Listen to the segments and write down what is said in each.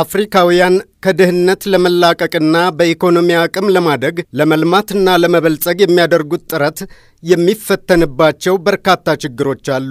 አፍሪካውያን ከድህነት ለመላቀቅና በኢኮኖሚ አቅም ለማደግ ለመልማትና ለመበልጸግ የሚያደርጉት ጥረት የሚፈተንባቸው በርካታ ችግሮች አሉ።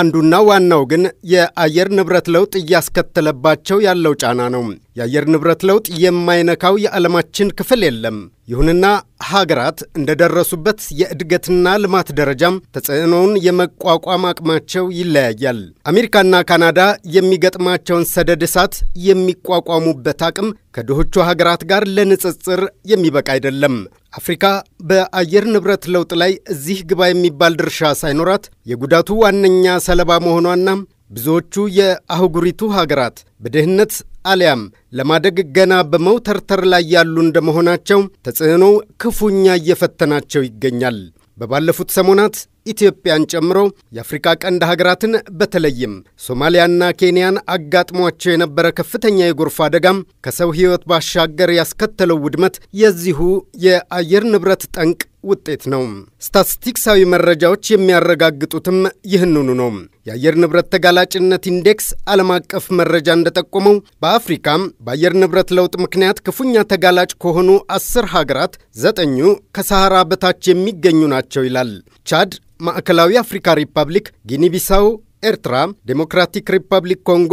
አንዱና ዋናው ግን የአየር ንብረት ለውጥ እያስከተለባቸው ያለው ጫና ነው። የአየር ንብረት ለውጥ የማይነካው የዓለማችን ክፍል የለም። ይሁንና ሀገራት እንደደረሱበት የእድገትና ልማት ደረጃም ተጽዕኖውን የመቋቋም አቅማቸው ይለያያል። አሜሪካና ካናዳ የሚገጥማቸውን ሰደድ እሳት የሚቋቋሙበት አቅም ከድሆቹ ሀገራት ጋር ለንጽጽር የሚበቃ አይደለም። አፍሪካ በአየር ንብረት ለውጥ ላይ እዚህ ግባ የሚባል ድርሻ ሳይኖራት የጉዳቱ ዋነኛ ሰለባ መሆኗና ብዙዎቹ የአህጉሪቱ ሀገራት በድህነት አሊያም ለማደግ ገና በመውተርተር ላይ ያሉ እንደመሆናቸው ተጽዕኖው ክፉኛ እየፈተናቸው ይገኛል። በባለፉት ሰሞናት ኢትዮጵያን ጨምሮ የአፍሪካ ቀንድ ሀገራትን በተለይም ሶማሊያና ኬንያን አጋጥሟቸው የነበረ ከፍተኛ የጎርፍ አደጋም ከሰው ሕይወት ባሻገር ያስከተለው ውድመት የዚሁ የአየር ንብረት ጠንቅ ውጤት ነው። ስታትስቲክሳዊ መረጃዎች የሚያረጋግጡትም ይህንኑ ነው። የአየር ንብረት ተጋላጭነት ኢንዴክስ ዓለም አቀፍ መረጃ እንደጠቆመው በአፍሪካም በአየር ንብረት ለውጥ ምክንያት ክፉኛ ተጋላጭ ከሆኑ አስር ሀገራት ዘጠኙ ከሰሐራ በታች የሚገኙ ናቸው ይላል። ቻድ፣ ማዕከላዊ አፍሪካ ሪፐብሊክ፣ ጊኒቢሳው፣ ኤርትራ፣ ዴሞክራቲክ ሪፐብሊክ ኮንጎ፣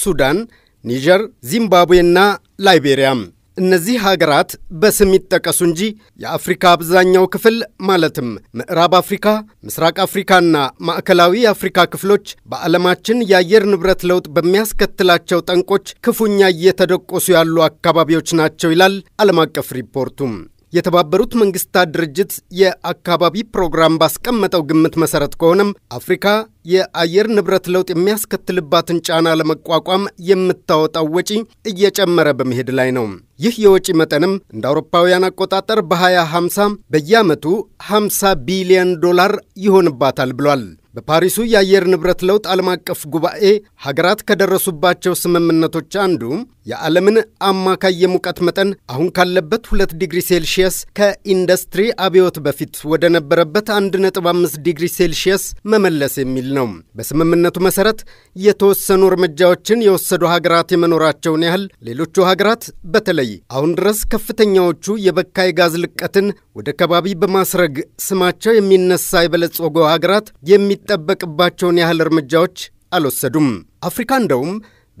ሱዳን፣ ኒጀር፣ ዚምባብዌና ላይቤሪያ እነዚህ ሀገራት በስም ይጠቀሱ እንጂ የአፍሪካ አብዛኛው ክፍል ማለትም ምዕራብ አፍሪካ፣ ምስራቅ አፍሪካና ማዕከላዊ የአፍሪካ ክፍሎች በዓለማችን የአየር ንብረት ለውጥ በሚያስከትላቸው ጠንቆች ክፉኛ እየተደቆሱ ያሉ አካባቢዎች ናቸው ይላል ዓለም አቀፍ ሪፖርቱም። የተባበሩት መንግስታት ድርጅት የአካባቢ ፕሮግራም ባስቀመጠው ግምት መሰረት ከሆነም አፍሪካ የአየር ንብረት ለውጥ የሚያስከትልባትን ጫና ለመቋቋም የምታወጣው ወጪ እየጨመረ በመሄድ ላይ ነው። ይህ የወጪ መጠንም እንደ አውሮፓውያን አቆጣጠር በ2050 በየዓመቱ 50 ቢሊዮን ዶላር ይሆንባታል ብሏል። በፓሪሱ የአየር ንብረት ለውጥ ዓለም አቀፍ ጉባኤ ሀገራት ከደረሱባቸው ስምምነቶች አንዱ የዓለምን አማካይ የሙቀት መጠን አሁን ካለበት 2 ዲግሪ ሴልሺየስ ከኢንዱስትሪ አብዮት በፊት ወደ ነበረበት 1.5 ዲግሪ ሴልሺየስ መመለስ የሚል ነው። በስምምነቱ መሠረት የተወሰኑ እርምጃዎችን የወሰዱ ሀገራት የመኖራቸውን ያህል ሌሎቹ ሀገራት በተለይ አሁን ድረስ ከፍተኛዎቹ የበካይ ጋዝ ልቀትን ወደ ከባቢ በማስረግ ስማቸው የሚነሳ የበለጸጉ ሀገራት የሚጠበቅባቸውን ያህል እርምጃዎች አልወሰዱም። አፍሪካ እንደውም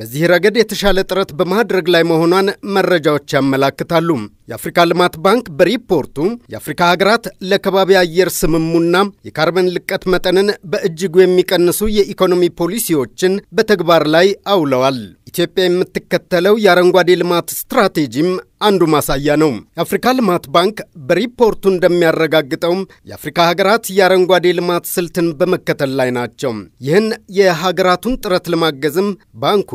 በዚህ ረገድ የተሻለ ጥረት በማድረግ ላይ መሆኗን መረጃዎች ያመላክታሉ። የአፍሪካ ልማት ባንክ በሪፖርቱ የአፍሪካ ሀገራት ለከባቢ አየር ስምሙና የካርበን ልቀት መጠንን በእጅጉ የሚቀንሱ የኢኮኖሚ ፖሊሲዎችን በተግባር ላይ አውለዋል። ኢትዮጵያ የምትከተለው የአረንጓዴ ልማት ስትራቴጂም አንዱ ማሳያ ነው። የአፍሪካ ልማት ባንክ በሪፖርቱ እንደሚያረጋግጠውም የአፍሪካ ሀገራት የአረንጓዴ ልማት ስልትን በመከተል ላይ ናቸው። ይህን የሀገራቱን ጥረት ለማገዝም ባንኩ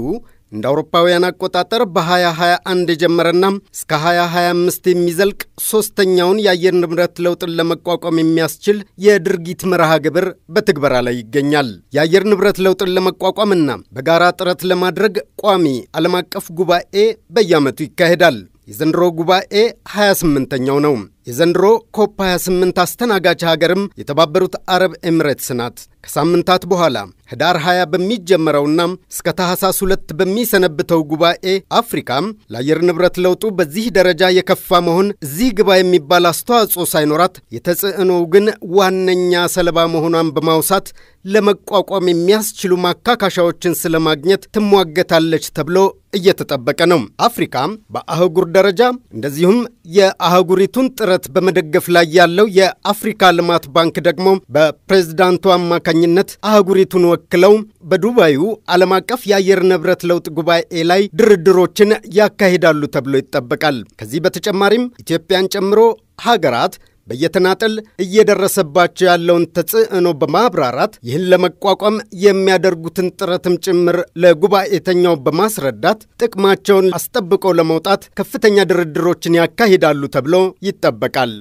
እንደ አውሮፓውያን አቆጣጠር በ2021 የጀመረና እስከ 2025 የሚዘልቅ ሦስተኛውን የአየር ንብረት ለውጥን ለመቋቋም የሚያስችል የድርጊት መርሃ ግብር በትግበራ ላይ ይገኛል። የአየር ንብረት ለውጥን ለመቋቋምና በጋራ ጥረት ለማድረግ ቋሚ ዓለም አቀፍ ጉባኤ በየዓመቱ ይካሄዳል። የዘንድሮ ጉባኤ 28ኛው ነው። የዘንድሮ ኮፕ 28 አስተናጋጅ ሀገርም የተባበሩት አረብ ኤምሬትስ ናት። ከሳምንታት በኋላ ህዳር 20 በሚጀመረውና እስከ ታህሳስ ሁለት በሚሰነብተው ጉባኤ አፍሪካም ለአየር ንብረት ለውጡ በዚህ ደረጃ የከፋ መሆን እዚህ ግባ የሚባል አስተዋጽኦ ሳይኖራት የተጽዕኖው ግን ዋነኛ ሰለባ መሆኗን በማውሳት ለመቋቋም የሚያስችሉ ማካካሻዎችን ስለማግኘት ትሟገታለች ተብሎ እየተጠበቀ ነው። አፍሪካ በአህጉር ደረጃ እንደዚሁም የአህጉሪቱን ጥረት ጥረት በመደገፍ ላይ ያለው የአፍሪካ ልማት ባንክ ደግሞ በፕሬዝዳንቱ አማካኝነት አህጉሪቱን ወክለው በዱባዩ ዓለም አቀፍ የአየር ንብረት ለውጥ ጉባኤ ላይ ድርድሮችን ያካሂዳሉ ተብሎ ይጠበቃል። ከዚህ በተጨማሪም ኢትዮጵያን ጨምሮ ሀገራት በየተናጠል እየደረሰባቸው ያለውን ተጽዕኖ በማብራራት ይህን ለመቋቋም የሚያደርጉትን ጥረትም ጭምር ለጉባኤተኛው በማስረዳት ጥቅማቸውን አስጠብቀው ለመውጣት ከፍተኛ ድርድሮችን ያካሂዳሉ ተብሎ ይጠበቃል።